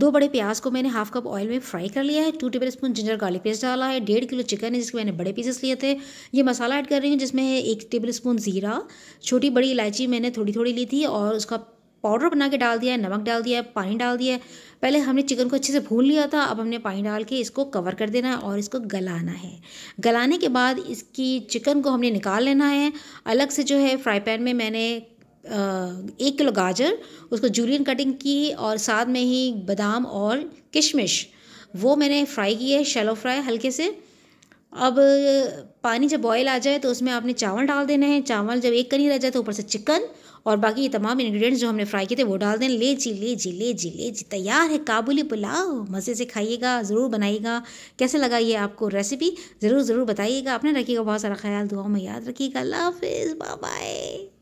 दो बड़े प्याज को मैंने हाफ कप ऑयल में फ्राई कर लिया है two tablespoon ginger garlic paste डाला है डेढ़ किलो चिकन है जिसके मैंने बड़े पीसेस लिए थे ये मसाला ऐड कर रही हूँ जिसमें है एक टेबल स्पून ज़ीरा छोटी बड़ी इलायची मैंने थोड़ी थोड़ी ली थी और उसका पाउडर बना के डाल दिया है नमक डाल दिया है पानी डाल दिया है पहले हमने चिकन को अच्छे से भून लिया था अब हमने पानी डाल के इसको कवर कर देना है और इसको गलाना है गलाने के बाद इसकी चिकन को हमने निकाल लेना है अलग से जो है फ्राई पैन में मैंने एक किलो गाजर उसको जूलियन कटिंग की और साथ में ही बादाम और किशमिश वो मैंने फ्राई की है शेलो फ्राई हल्के से अब पानी जब बॉयल आ जाए तो उसमें आपने चावल डाल देना है चावल जब एक कनी रह जाए तो ऊपर से चिकन और बाकी ये तमाम इंग्रेडिएंट्स जो हमने फ्राई किए थे वो डाल दें ले जी ले जी ले जी ले जी तैयार है काबुली पुलाव मज़े से खाइएगा ज़रूर बनाइएगा कैसे लगा ये आपको रेसिपी ज़रूर ज़रूर बताइएगा आपने रखिएगा बहुत सारा ख्याल दुआओं में याद रखिएगा अल्लाह हाफिज़ बाय